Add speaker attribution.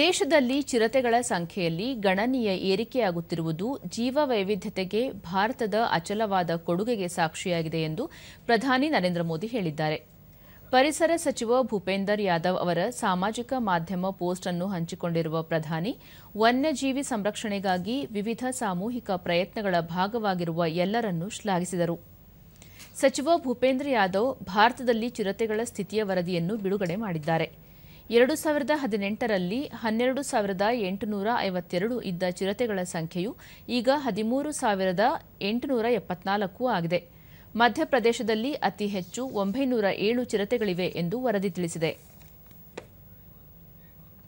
Speaker 1: ದೇಶದಲ್ಲಿ ಚಿರತೆಗಳ ಸಂಖ್ಯೆಯಲ್ಲಿ ಗಣನೀಯ ಏರಿಕೆಯಾಗುತ್ತಿರುವುದು ಜೀವ ವೈವಿಧ್ಯತೆಗೆ ಭಾರತದ ಅಚಲವಾದ ಕೊಡುಗೆಗೆ ಸಾಕ್ಷಿಯಾಗಿದೆ ಎಂದು ಪ್ರಧಾನಿ ನರೇಂದ್ರ ಮೋದಿ ಹೇಳಿದ್ದಾರೆ ಪರಿಸರ ಸಚಿವ ಭೂಪೇಂದರ್ ಯಾದವ್ ಅವರ ಸಾಮಾಜಿಕ ಮಾಧ್ಯಮ ಪೋಸ್ಟ್ ಅನ್ನು ಹಂಚಿಕೊಂಡಿರುವ ಪ್ರಧಾನಿ ವನ್ಯಜೀವಿ ಸಂರಕ್ಷಣೆಗಾಗಿ ವಿವಿಧ ಸಾಮೂಹಿಕ ಪ್ರಯತ್ನಗಳ ಭಾಗವಾಗಿರುವ ಎಲ್ಲರನ್ನೂ ಶ್ಲಾಘಿಸಿದರು ಸಚಿವ ಭೂಪೇಂದ್ರ ಯಾದವ್ ಭಾರತದಲ್ಲಿ ಚಿರತೆಗಳ ಸ್ಥಿತಿಯ ವರದಿಯನ್ನು ಬಿಡುಗಡೆ ಮಾಡಿದ್ದಾರೆ ಎರಡು ಸಾವಿರದ ಹದಿನೆಂಟರಲ್ಲಿ ಹನ್ನೆರಡು ಸಾವಿರದ ಎಂಟುನೂರ ಐವತ್ತೆರಡು ಇದ್ದ ಚಿರತೆಗಳ ಸಂಖ್ಯೆಯು ಈಗ ಹದಿಮೂರು ಸಾವಿರದ ಎಂಟುನೂರ ಎಪ್ಪತ್ನಾಲ್ಕು ಆಗಿದೆ ಮಧ್ಯಪ್ರದೇಶದಲ್ಲಿ ಅತಿ ಹೆಚ್ಚು ಒಂಬೈನೂರ ಏಳು ಚಿರತೆಗಳಿವೆ ಎಂದು ವರದಿ ತಿಳಿಸಿದೆ